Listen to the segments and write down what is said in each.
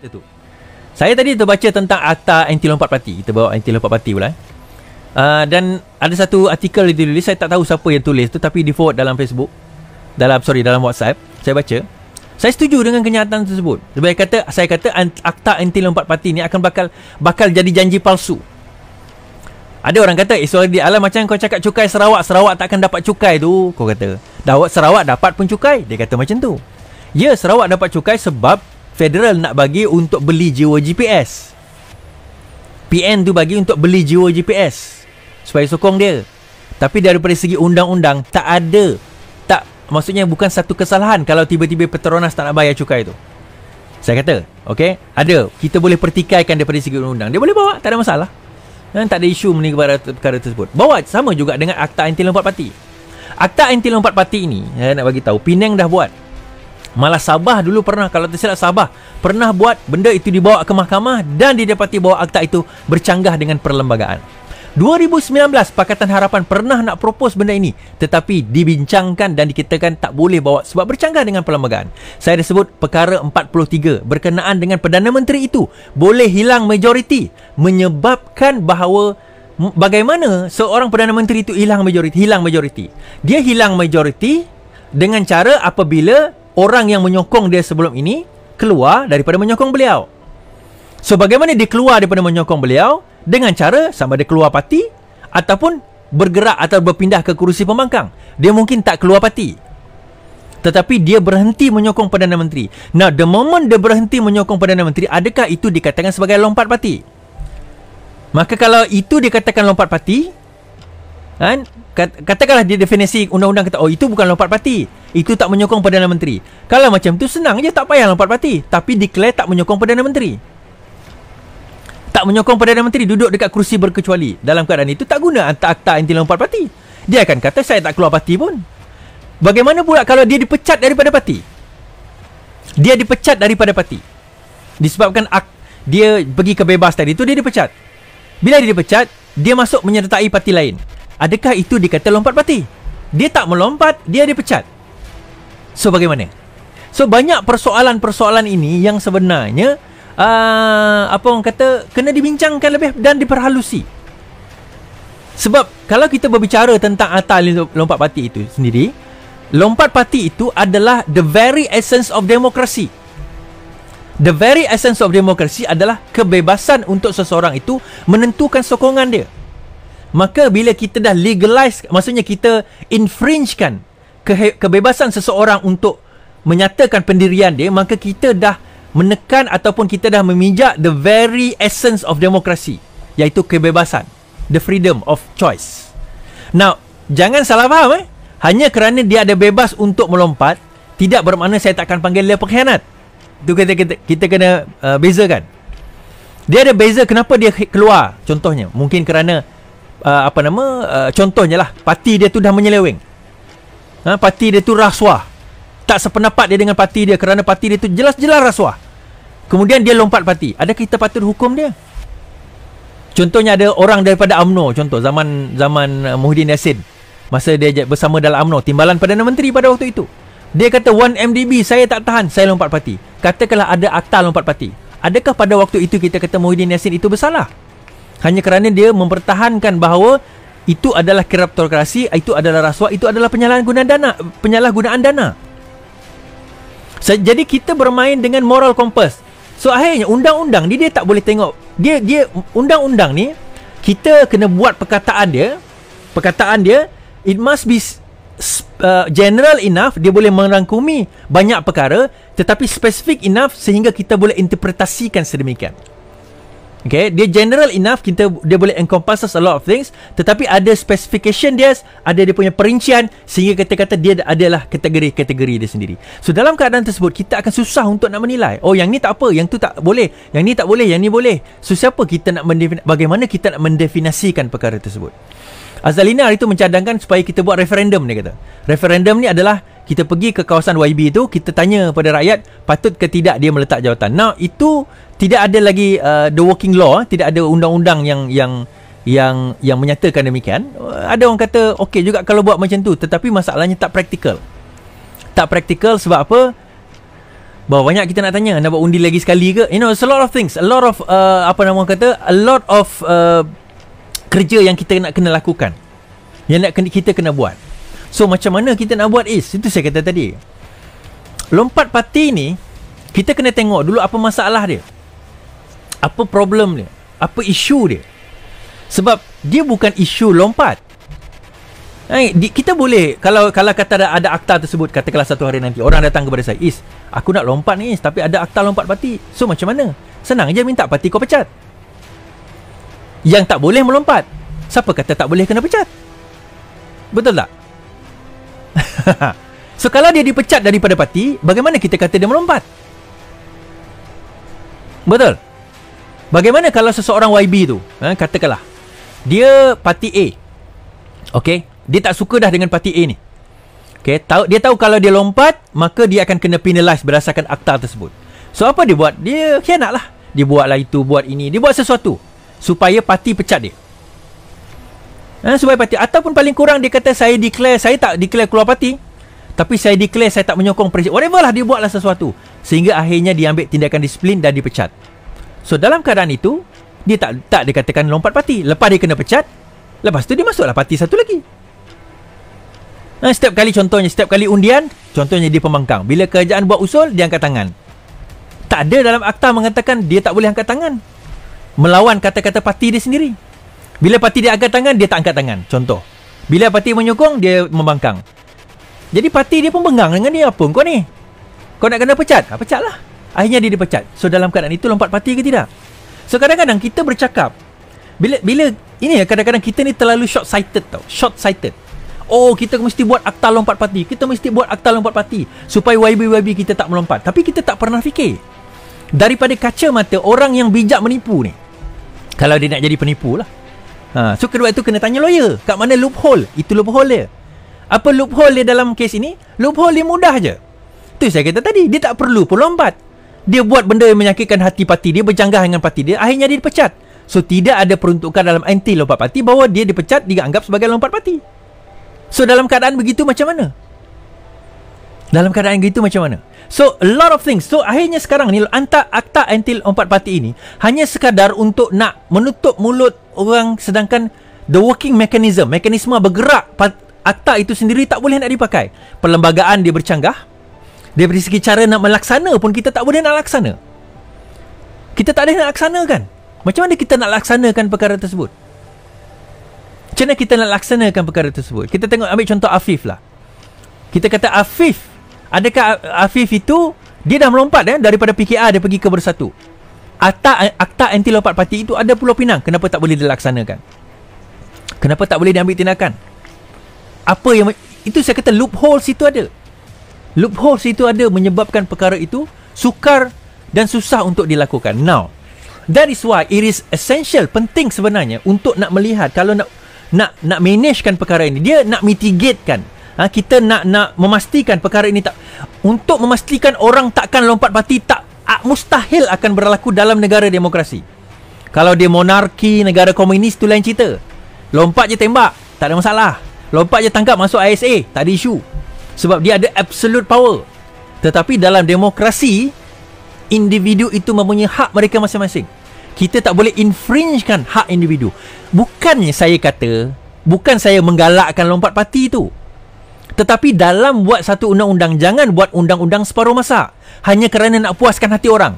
kita Saya tadi terbaca tentang akta anti lompat parti. Kita bawa anti lompat parti pula. Eh. Uh, dan ada satu artikel yang ditulis saya tak tahu siapa yang tulis tu tapi di forward dalam Facebook dalam sorry dalam WhatsApp saya baca saya setuju dengan kenyataan tersebut sebab kata saya kata akta anti lompat parti ni akan bakal bakal jadi janji palsu ada orang kata eh sorry di alam macam kau cakap cukai Sarawak Sarawak tak akan dapat cukai tu kau kata Dawat Sarawak dapat pun cukai dia kata macam tu ya Sarawak dapat cukai sebab federal nak bagi untuk beli jiwa GPS. PN tu bagi untuk beli jiwa GPS supaya sokong dia. Tapi daripada segi undang-undang tak ada tak maksudnya bukan satu kesalahan kalau tiba-tiba Petronas tak nak bayar cukai tu. Saya kata, okay, ada kita boleh pertikaikan daripada segi undang-undang. Dia boleh bawa, tak ada masalah. Dan eh, tak ada isu mengenai kepada perkara tersebut. Bawa sama juga dengan akta anti lompat parti. Akta anti lompat parti ini, saya nak bagi tahu Penang dah buat. Malah Sabah dulu pernah kalau tersilap Sabah pernah buat benda itu dibawa ke mahkamah dan didapati bawa akta itu bercanggah dengan perlembagaan. 2019 Pakatan Harapan pernah nak propose benda ini tetapi dibincangkan dan dikatakan tak boleh bawa sebab bercanggah dengan perlembagaan. Saya sebut perkara 43 berkenaan dengan Perdana Menteri itu boleh hilang majoriti menyebabkan bahawa bagaimana seorang Perdana Menteri itu hilang majoriti hilang majoriti. Dia hilang majoriti dengan cara apabila orang yang menyokong dia sebelum ini keluar daripada menyokong beliau. So bagaimana dia keluar daripada menyokong beliau dengan cara sama ada keluar parti ataupun bergerak atau berpindah ke kerusi pembangkang. Dia mungkin tak keluar parti. Tetapi dia berhenti menyokong Perdana Menteri. Now the moment dia berhenti menyokong Perdana Menteri, adakah itu dikatakan sebagai lompat parti? Maka kalau itu dikatakan lompat parti, kan? kat, katakanlah dia definisi undang-undang kata oh itu bukan lompat parti. Itu tak menyokong Perdana Menteri. Kalau macam tu senang je tak payah lompat parti tapi declare tak menyokong Perdana Menteri. Tak menyokong Perdana Menteri duduk dekat kerusi berkecuali. Dalam keadaan itu tak guna akta-akta anti lompat parti. Dia akan kata saya tak keluar parti pun. Bagaimana pula kalau dia dipecat daripada parti? Dia dipecat daripada parti. Disebabkan dia pergi ke bebas tadi tu dia dipecat. Bila dia dipecat, dia masuk menyertai parti lain. Adakah itu dikata lompat pati? Dia tak melompat, dia dipecat. So bagaimana? So banyak persoalan-persoalan ini yang sebenarnya uh, apa orang kata kena dibincangkan lebih dan diperhalusi. Sebab kalau kita berbicara tentang atal lompat pati itu sendiri, lompat pati itu adalah the very essence of democracy. The very essence of democracy adalah kebebasan untuk seseorang itu menentukan sokongan dia maka bila kita dah legalize maksudnya kita infringekan ke kebebasan seseorang untuk menyatakan pendirian dia maka kita dah menekan ataupun kita dah meminjak the very essence of democracy iaitu kebebasan the freedom of choice now jangan salah faham eh hanya kerana dia ada bebas untuk melompat tidak bermakna saya takkan panggil dia pengkhianat itu kita kita, kita kena uh, bezakan dia ada beza kenapa dia keluar contohnya mungkin kerana uh, apa nama uh, contohnya lah parti dia tu dah menyeleweng ha, parti dia tu rasuah tak sependapat dia dengan parti dia kerana parti dia tu jelas-jelas rasuah kemudian dia lompat parti ada kita patut hukum dia contohnya ada orang daripada AMNO contoh zaman zaman uh, Muhyiddin Yassin masa dia bersama dalam AMNO timbalan Perdana Menteri pada waktu itu dia kata 1MDB saya tak tahan saya lompat parti katakanlah ada akta lompat parti adakah pada waktu itu kita kata Muhyiddin Yassin itu bersalah hanya kerana dia mempertahankan bahawa itu adalah kereptokrasi, itu adalah rasuah, itu adalah penyalahgunaan dana, penyalahgunaan dana. Jadi kita bermain dengan moral compass. So akhirnya undang-undang ni dia tak boleh tengok. Dia dia undang-undang ni kita kena buat perkataan dia, perkataan dia it must be uh, general enough dia boleh merangkumi banyak perkara tetapi specific enough sehingga kita boleh interpretasikan sedemikian. Okay, dia general enough kita dia boleh encompasses a lot of things tetapi ada specification dia ada dia punya perincian sehingga kita kata dia adalah kategori-kategori dia sendiri so dalam keadaan tersebut kita akan susah untuk nak menilai oh yang ni tak apa yang tu tak boleh yang ni tak boleh yang ni boleh so siapa kita nak mendefini- bagaimana kita nak mendefinisikan perkara tersebut Azalina hari tu mencadangkan supaya kita buat referendum dia kata referendum ni adalah kita pergi ke kawasan YB tu kita tanya pada rakyat patut ke tidak dia meletak jawatan now itu tidak ada lagi uh, the working law eh. tidak ada undang-undang yang yang yang yang menyatakan demikian uh, ada orang kata okey juga kalau buat macam tu tetapi masalahnya tak praktikal tak praktikal sebab apa bahawa banyak kita nak tanya nak buat undi lagi sekali ke you know it's a lot of things a lot of uh, apa nama orang kata a lot of uh, kerja yang kita nak kena lakukan yang nak kita kena buat So macam mana kita nak buat is Itu saya kata tadi Lompat parti ni Kita kena tengok dulu apa masalah dia Apa problem dia Apa isu dia Sebab dia bukan isu lompat eh, kita boleh kalau kalau kata ada, ada akta tersebut kata katakanlah satu hari nanti orang datang kepada saya is aku nak lompat ni is tapi ada akta lompat parti so macam mana senang je minta parti kau pecat yang tak boleh melompat siapa kata tak boleh kena pecat betul tak so kalau dia dipecat daripada parti, bagaimana kita kata dia melompat? Betul? Bagaimana kalau seseorang YB tu, ha, katakanlah, dia parti A. Okay? Dia tak suka dah dengan parti A ni. Okay? Tahu, dia tahu kalau dia lompat, maka dia akan kena penalize berdasarkan akta tersebut. So apa dia buat? Dia khianat lah. Dia buatlah itu, buat ini. Dia buat sesuatu supaya parti pecat dia eh, Sebagai parti Ataupun paling kurang Dia kata saya declare Saya tak declare keluar parti Tapi saya declare Saya tak menyokong presiden Whatever lah Dia buatlah sesuatu Sehingga akhirnya Dia ambil tindakan disiplin Dan dipecat So dalam keadaan itu Dia tak tak dikatakan lompat parti Lepas dia kena pecat Lepas tu dia masuklah parti satu lagi Nah, eh, setiap kali contohnya Setiap kali undian Contohnya dia pembangkang Bila kerajaan buat usul Dia angkat tangan Tak ada dalam akta mengatakan Dia tak boleh angkat tangan Melawan kata-kata parti dia sendiri bila parti dia angkat tangan, dia tak angkat tangan. Contoh. Bila parti menyokong, dia membangkang. Jadi parti dia pun bengang dengan dia. Apa kau ni? Kau nak kena pecat? Ha, ah, pecat lah. Akhirnya dia dipecat. So dalam keadaan itu lompat parti ke tidak? So kadang-kadang kita bercakap. Bila bila ini ya kadang-kadang kita ni terlalu short sighted tau. Short sighted. Oh kita mesti buat akta lompat parti. Kita mesti buat akta lompat parti. Supaya YB-YB kita tak melompat. Tapi kita tak pernah fikir. Daripada kaca mata orang yang bijak menipu ni. Kalau dia nak jadi penipu lah. Ha, so kedua itu kena tanya lawyer. Kat mana loophole? Itu loophole dia. Apa loophole dia dalam kes ini? Loophole dia mudah je. Tu saya kata tadi. Dia tak perlu pun lompat. Dia buat benda yang menyakitkan hati parti dia. Berjanggah dengan parti dia. Akhirnya dia dipecat. So tidak ada peruntukan dalam anti lompat parti. Bahawa dia dipecat dianggap sebagai lompat parti. So dalam keadaan begitu macam mana? Dalam keadaan gitu macam mana? So a lot of things. So akhirnya sekarang ni hantar akta anti empat parti ini hanya sekadar untuk nak menutup mulut orang sedangkan the working mechanism, mekanisme bergerak akta itu sendiri tak boleh nak dipakai. Perlembagaan dia bercanggah. Dari segi cara nak melaksana pun kita tak boleh nak laksana. Kita tak boleh nak laksanakan. Macam mana kita nak laksanakan perkara tersebut? Macam mana kita nak laksanakan perkara tersebut? Kita tengok ambil contoh Afif lah. Kita kata Afif Adakah Afif itu dia dah melompat eh daripada PKR dia pergi ke Bersatu. Akta akta anti lompat parti itu ada Pulau Pinang. Kenapa tak boleh dilaksanakan? Kenapa tak boleh diambil tindakan? Apa yang itu saya kata loophole situ ada. Loophole situ ada menyebabkan perkara itu sukar dan susah untuk dilakukan. Now, that is why it is essential penting sebenarnya untuk nak melihat kalau nak nak nak manage perkara ini. Dia nak mitigate kan ha, kita nak nak memastikan perkara ini tak untuk memastikan orang takkan lompat parti tak mustahil akan berlaku dalam negara demokrasi kalau dia monarki negara komunis tu lain cerita lompat je tembak tak ada masalah lompat je tangkap masuk ISA tak ada isu sebab dia ada absolute power tetapi dalam demokrasi individu itu mempunyai hak mereka masing-masing kita tak boleh infringekan hak individu bukannya saya kata bukan saya menggalakkan lompat parti tu tetapi dalam buat satu undang-undang Jangan buat undang-undang separuh masa Hanya kerana nak puaskan hati orang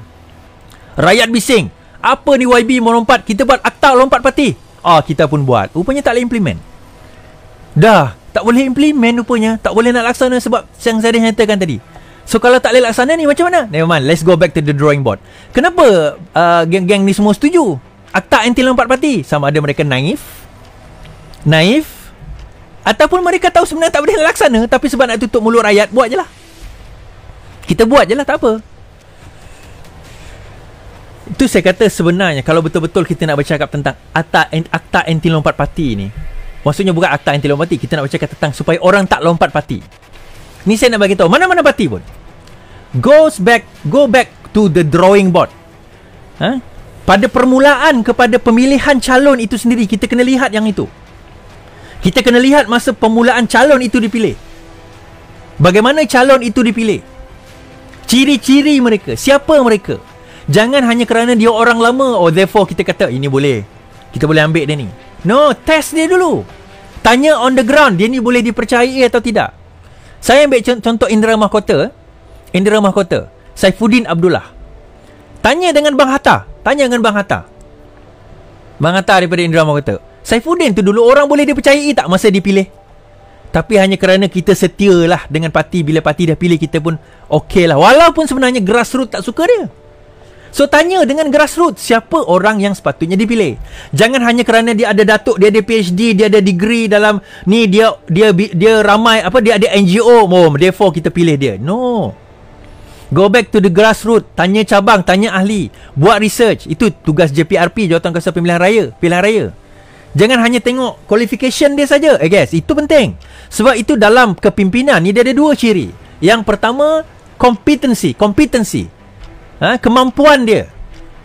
Rakyat bising Apa ni YB lompat Kita buat akta lompat parti Ah oh, kita pun buat Rupanya tak boleh implement Dah Tak boleh implement rupanya Tak boleh nak laksana Sebab yang saya dah nyatakan tadi So kalau tak boleh laksana ni macam mana? Never mind, let's go back to the drawing board. Kenapa uh, geng-geng ni semua setuju? Akta anti lompat parti. Sama ada mereka naif. Naif Ataupun mereka tahu sebenarnya tak boleh laksana Tapi sebab nak tutup mulut rakyat Buat je lah Kita buat je lah tak apa Itu saya kata sebenarnya Kalau betul-betul kita nak bercakap tentang Akta, akta anti lompat parti ni Maksudnya bukan akta anti lompat parti Kita nak bercakap tentang Supaya orang tak lompat parti Ni saya nak bagi tahu Mana-mana parti pun Goes back Go back to the drawing board ha? Pada permulaan kepada pemilihan calon itu sendiri Kita kena lihat yang itu kita kena lihat masa pemulaan calon itu dipilih. Bagaimana calon itu dipilih? Ciri-ciri mereka, siapa mereka? Jangan hanya kerana dia orang lama or oh, therefore kita kata ini boleh. Kita boleh ambil dia ni. No, test dia dulu. Tanya on the ground dia ni boleh dipercayai atau tidak. Saya ambil contoh Indra Mahkota. Eh. Indra Mahkota. Saifuddin Abdullah. Tanya dengan Bang Hatta. Tanya dengan Bang Hatta. Bang Hatta daripada Indra Mahkota. Saifuddin tu dulu orang boleh dipercayai tak masa dipilih? Tapi hanya kerana kita setia lah dengan parti bila parti dah pilih kita pun okey lah. Walaupun sebenarnya grassroots tak suka dia. So tanya dengan grassroots siapa orang yang sepatutnya dipilih. Jangan hanya kerana dia ada datuk, dia ada PhD, dia ada degree dalam ni dia dia dia, dia ramai apa dia ada NGO, oh, therefore kita pilih dia. No. Go back to the grassroots, tanya cabang, tanya ahli, buat research. Itu tugas JPRP, Jawatan Kuasa Pemilihan Raya, Pilihan Raya. Jangan hanya tengok qualification dia saja. Eh guys, itu penting. Sebab itu dalam kepimpinan ni dia ada dua ciri. Yang pertama, competency, competency. Ha, kemampuan dia.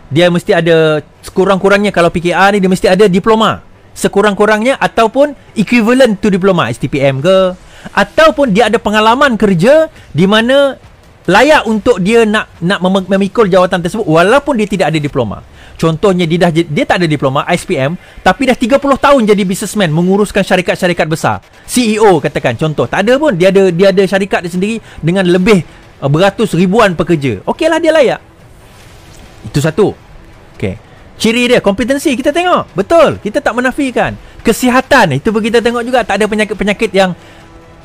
Dia mesti ada sekurang-kurangnya kalau PKR ni dia mesti ada diploma. Sekurang-kurangnya ataupun equivalent to diploma STPM ke ataupun dia ada pengalaman kerja di mana layak untuk dia nak nak memikul jawatan tersebut walaupun dia tidak ada diploma. Contohnya dia dah dia tak ada diploma SPM, tapi dah 30 tahun jadi businessman menguruskan syarikat-syarikat besar. CEO katakan contoh tak ada pun dia ada dia ada syarikat dia sendiri dengan lebih uh, beratus ribuan pekerja. Okey lah dia layak. Itu satu. Okey. Ciri dia kompetensi kita tengok. Betul, kita tak menafikan. Kesihatan itu pun kita tengok juga tak ada penyakit-penyakit yang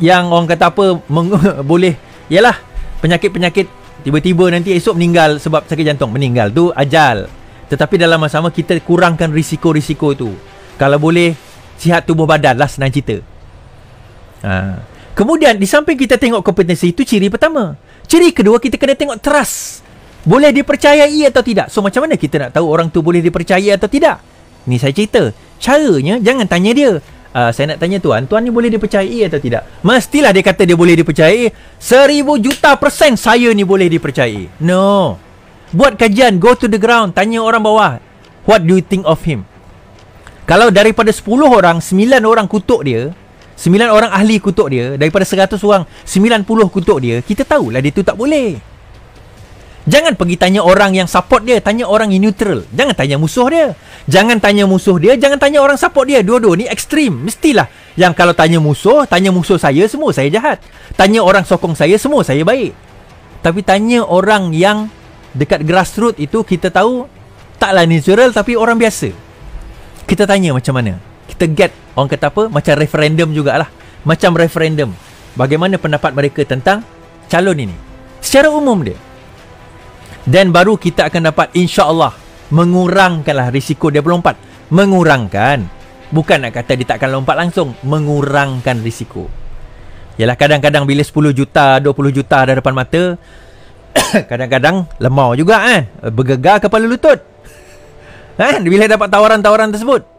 yang orang kata apa meng, boleh yalah penyakit-penyakit tiba-tiba nanti esok meninggal sebab sakit jantung meninggal tu ajal tetapi dalam masa sama kita kurangkan risiko-risiko itu. Kalau boleh sihat tubuh badan lah senang cerita. Ha. Kemudian di samping kita tengok kompetensi itu ciri pertama. Ciri kedua kita kena tengok trust. Boleh dipercayai atau tidak. So macam mana kita nak tahu orang tu boleh dipercayai atau tidak? Ni saya cerita. Caranya jangan tanya dia. Uh, saya nak tanya tuan, tuan ni boleh dipercayai atau tidak? Mestilah dia kata dia boleh dipercayai. Seribu juta persen saya ni boleh dipercayai. No. No. Buat kajian Go to the ground Tanya orang bawah What do you think of him? Kalau daripada 10 orang 9 orang kutuk dia 9 orang ahli kutuk dia Daripada 100 orang 90 kutuk dia Kita tahulah dia tu tak boleh Jangan pergi tanya orang yang support dia Tanya orang yang neutral Jangan tanya musuh dia Jangan tanya musuh dia Jangan tanya orang support dia Dua-dua ni ekstrim Mestilah Yang kalau tanya musuh Tanya musuh saya Semua saya jahat Tanya orang sokong saya Semua saya baik Tapi tanya orang yang dekat grassroots itu kita tahu taklah natural tapi orang biasa. Kita tanya macam mana? Kita get orang kata apa? Macam referendum jugalah. Macam referendum. Bagaimana pendapat mereka tentang calon ini? Secara umum dia. Dan baru kita akan dapat insyaallah mengurangkanlah risiko dia berlompat. Mengurangkan. Bukan nak kata dia takkan lompat langsung. Mengurangkan risiko. Yalah kadang-kadang bila 10 juta, 20 juta ada depan mata, kadang-kadang lemau juga kan bergegar kepala lutut kan eh, bila dapat tawaran-tawaran tersebut